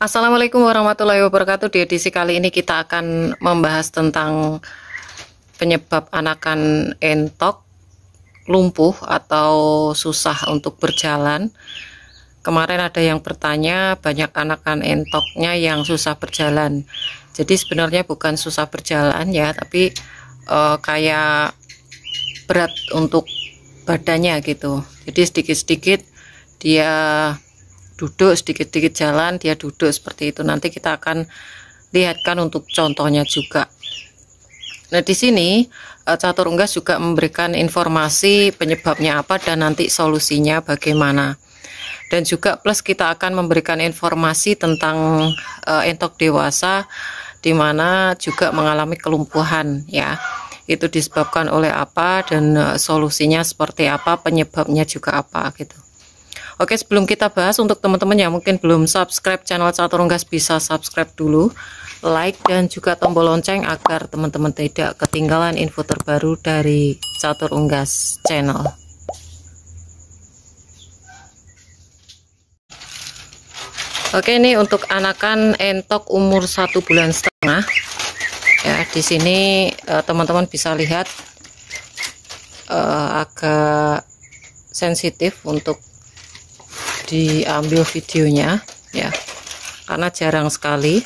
Assalamualaikum warahmatullahi wabarakatuh. Di edisi kali ini kita akan membahas tentang penyebab anakan entok, lumpuh atau susah untuk berjalan. Kemarin ada yang bertanya banyak anakan entoknya yang susah berjalan. Jadi sebenarnya bukan susah berjalan ya, tapi e, kayak berat untuk badannya gitu. Jadi sedikit-sedikit dia duduk sedikit-sedikit jalan dia duduk seperti itu nanti kita akan lihatkan untuk contohnya juga nah di sini eh, catur unggas juga memberikan informasi penyebabnya apa dan nanti solusinya bagaimana dan juga plus kita akan memberikan informasi tentang uh, entok dewasa di mana juga mengalami kelumpuhan ya itu disebabkan oleh apa dan uh, solusinya seperti apa penyebabnya juga apa gitu Oke, sebelum kita bahas untuk teman-teman yang mungkin belum subscribe channel Catur Unggas bisa subscribe dulu, like dan juga tombol lonceng agar teman-teman tidak ketinggalan info terbaru dari Catur Unggas channel. Oke, ini untuk anakan entok umur satu bulan setengah. Ya, di sini eh, teman-teman eh, bisa lihat eh, agak sensitif untuk diambil videonya ya karena jarang sekali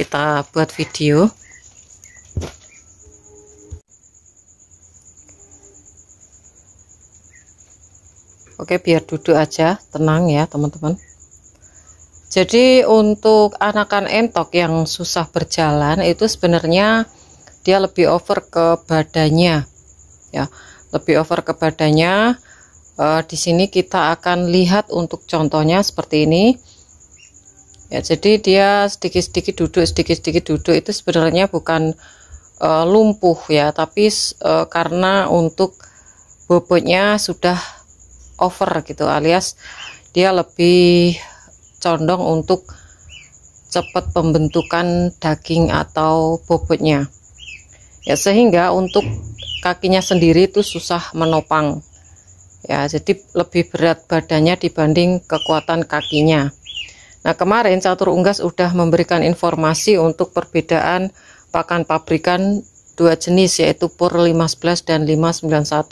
kita buat video Oke biar duduk aja tenang ya teman-teman jadi untuk anakan entok yang susah berjalan itu sebenarnya dia lebih over ke badannya ya lebih over ke badannya Uh, di sini kita akan lihat untuk contohnya seperti ini. Ya, jadi dia sedikit-sedikit duduk, sedikit-sedikit duduk itu sebenarnya bukan uh, lumpuh ya, tapi uh, karena untuk bobotnya sudah over gitu alias dia lebih condong untuk cepat pembentukan daging atau bobotnya. Ya sehingga untuk kakinya sendiri itu susah menopang ya jadi lebih berat badannya dibanding kekuatan kakinya nah kemarin catur unggas sudah memberikan informasi untuk perbedaan pakan pabrikan dua jenis yaitu pur 511 dan 591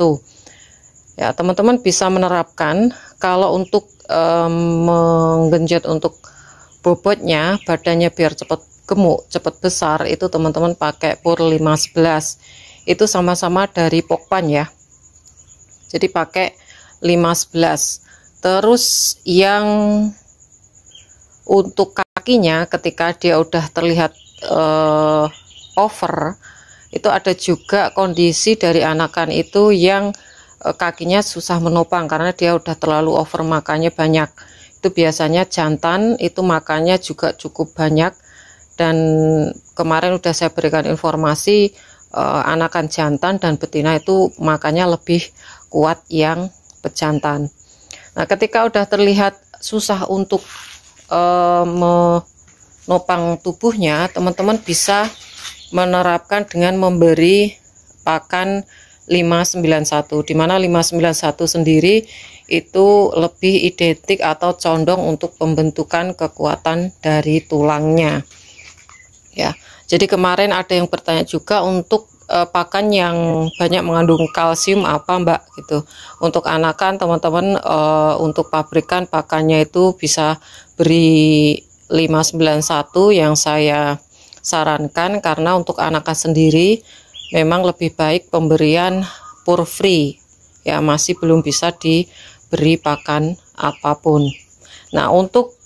ya teman-teman bisa menerapkan kalau untuk um, menggenjot untuk bobotnya badannya biar cepat gemuk cepat besar itu teman-teman pakai pur 511 itu sama-sama dari pokpan ya jadi pakai 15 terus yang untuk kakinya ketika dia udah terlihat uh, over itu ada juga kondisi dari anakan itu yang uh, kakinya susah menopang karena dia udah terlalu over makannya banyak itu biasanya jantan itu makannya juga cukup banyak dan kemarin udah saya berikan informasi uh, anakan jantan dan betina itu makannya lebih kuat yang pejantan. Nah, ketika udah terlihat susah untuk e, menopang tubuhnya, teman-teman bisa menerapkan dengan memberi pakan 591 di mana 591 sendiri itu lebih identik atau condong untuk pembentukan kekuatan dari tulangnya. Ya. Jadi kemarin ada yang bertanya juga untuk uh, pakan yang banyak mengandung kalsium apa mbak gitu untuk anakan teman-teman uh, untuk pabrikan pakannya itu bisa beri 591 yang saya sarankan karena untuk anakan sendiri memang lebih baik pemberian pur free ya masih belum bisa diberi pakan apapun nah untuk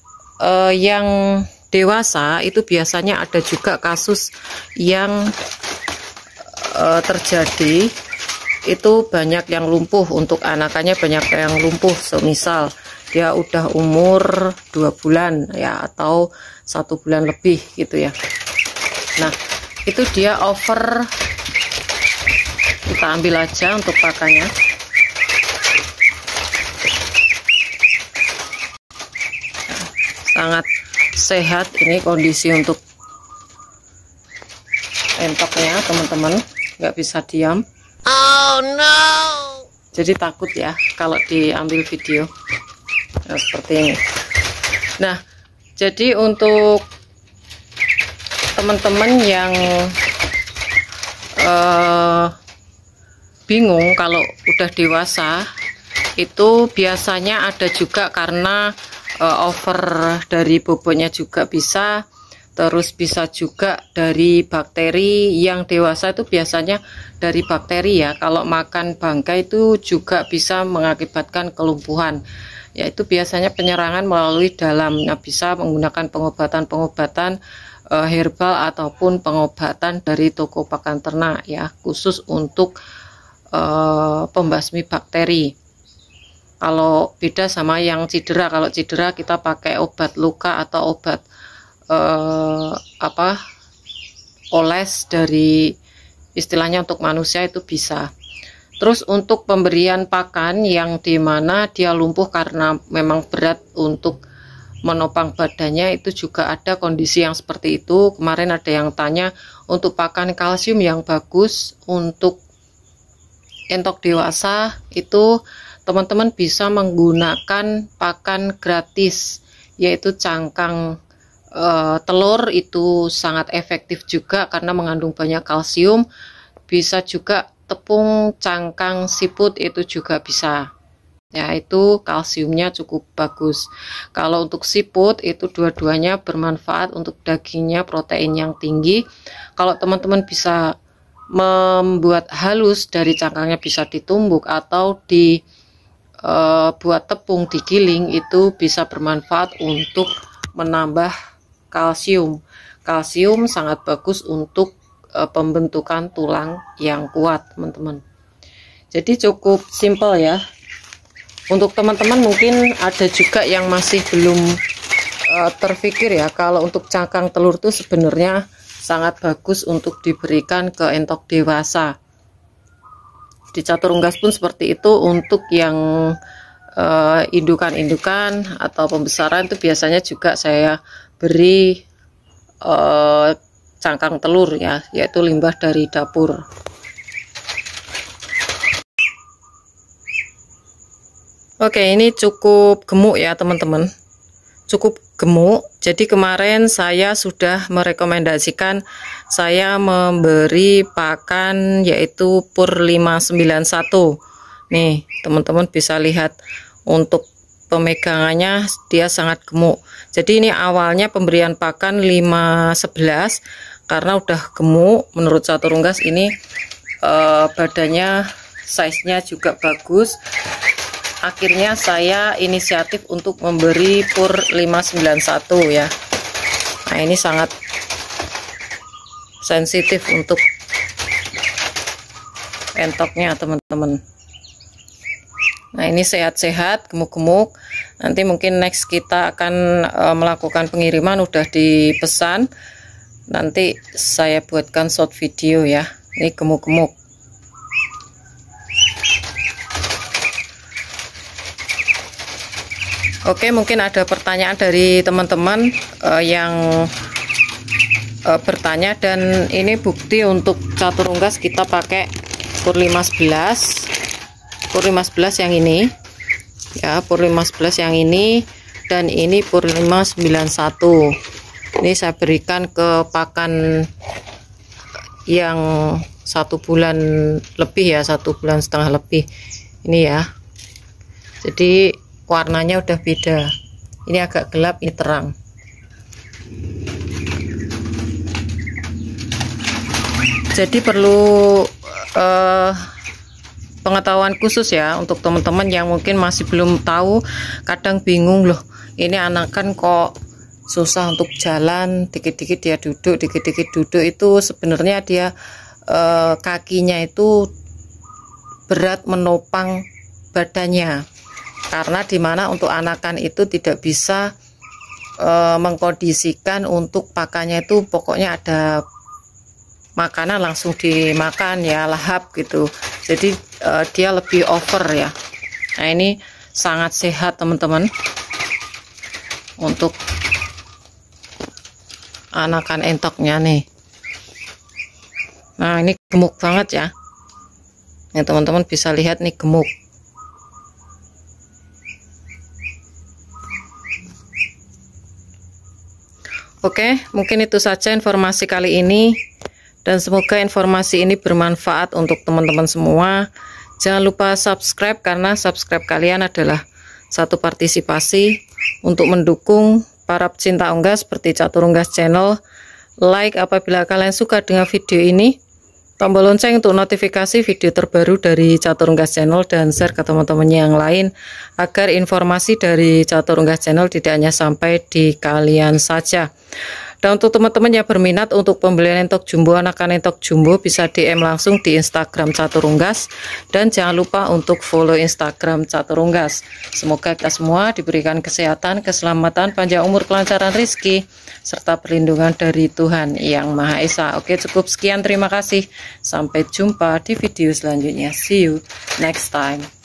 uh, yang dewasa itu biasanya ada juga kasus yang uh, terjadi itu banyak yang lumpuh untuk anakannya banyak yang lumpuh semisal dia udah umur dua bulan ya atau satu bulan lebih gitu ya nah itu dia over kita ambil aja untuk pakannya sangat sehat ini kondisi untuk entoknya teman-teman nggak bisa diam oh no jadi takut ya kalau diambil video nah, seperti ini nah jadi untuk teman-teman yang uh, bingung kalau udah dewasa itu biasanya ada juga karena uh, over dari bobotnya juga bisa terus bisa juga dari bakteri yang dewasa itu biasanya dari bakteri ya kalau makan bangkai itu juga bisa mengakibatkan kelumpuhan yaitu biasanya penyerangan melalui nah, bisa menggunakan pengobatan-pengobatan uh, herbal ataupun pengobatan dari toko pakan ternak ya khusus untuk uh, pembasmi bakteri kalau beda sama yang cedera kalau cedera kita pakai obat luka atau obat eh, apa oles dari istilahnya untuk manusia itu bisa. Terus untuk pemberian pakan yang dimana dia lumpuh karena memang berat untuk menopang badannya itu juga ada kondisi yang seperti itu. Kemarin ada yang tanya untuk pakan kalsium yang bagus untuk entok dewasa itu teman-teman bisa menggunakan pakan gratis yaitu cangkang uh, telur itu sangat efektif juga karena mengandung banyak kalsium. Bisa juga tepung cangkang siput itu juga bisa. yaitu kalsiumnya cukup bagus. Kalau untuk siput itu dua-duanya bermanfaat untuk dagingnya protein yang tinggi. Kalau teman-teman bisa membuat halus dari cangkangnya bisa ditumbuk atau di eh, buat tepung digiling itu bisa bermanfaat untuk menambah kalsium. Kalsium sangat bagus untuk e, pembentukan tulang yang kuat, teman-teman. Jadi cukup simple ya. Untuk teman-teman mungkin ada juga yang masih belum e, terpikir ya kalau untuk cangkang telur itu sebenarnya sangat bagus untuk diberikan ke entok dewasa. Di catur unggas pun seperti itu untuk yang e, indukan -indukan atau pembesaran itu biasanya juga saya beri uh, cangkang telur ya, yaitu limbah dari dapur. Oke, ini cukup gemuk ya teman-teman. Cukup gemuk. Jadi kemarin saya sudah merekomendasikan saya memberi pakan yaitu Pur 591. Nih, teman-teman bisa lihat untuk pemegangannya dia sangat gemuk jadi ini awalnya pemberian pakan 511 karena udah gemuk menurut satu runggas ini eh, badannya size-nya juga bagus akhirnya saya inisiatif untuk memberi pur 591 ya nah ini sangat sensitif untuk entoknya teman-teman Nah ini sehat-sehat, gemuk-gemuk. Nanti mungkin next kita akan e, melakukan pengiriman, udah dipesan. Nanti saya buatkan short video ya. Ini gemuk-gemuk. Oke, mungkin ada pertanyaan dari teman-teman e, yang e, bertanya dan ini bukti untuk catur unggas kita pakai kur 15 pur 15 yang ini ya pur 15 yang ini dan ini pur 591 ini saya berikan ke pakan yang satu bulan lebih ya satu bulan setengah lebih ini ya jadi warnanya udah beda ini agak gelap ini terang jadi perlu uh, pengetahuan khusus ya untuk teman-teman yang mungkin masih belum tahu kadang bingung loh ini anakan kok susah untuk jalan dikit-dikit dia duduk dikit-dikit duduk itu sebenarnya dia eh, kakinya itu berat menopang badannya karena dimana untuk anakan itu tidak bisa e, mengkondisikan untuk pakannya itu pokoknya ada makanan langsung dimakan ya lahap gitu jadi uh, dia lebih over ya nah ini sangat sehat teman-teman untuk anakan entoknya nih nah ini gemuk banget ya ya teman-teman bisa lihat nih gemuk Oke, mungkin itu saja informasi kali ini dan semoga informasi ini bermanfaat untuk teman-teman semua. Jangan lupa subscribe karena subscribe kalian adalah satu partisipasi untuk mendukung para pecinta unggas seperti Catur Unggas Channel. Like apabila kalian suka dengan video ini. Tombol lonceng untuk notifikasi video terbaru dari Catur Unggas Channel dan share ke teman teman yang lain agar informasi dari Catur Unggas Channel tidak hanya sampai di kalian saja. Dan untuk teman-teman yang berminat untuk pembelian entok jumbo anakan entok jumbo bisa DM langsung di Instagram Caturunggas dan jangan lupa untuk follow Instagram Caturunggas. Semoga kita semua diberikan kesehatan, keselamatan, panjang umur, kelancaran rezeki serta perlindungan dari Tuhan Yang Maha Esa. Oke, cukup sekian terima kasih. Sampai jumpa di video selanjutnya. See you next time.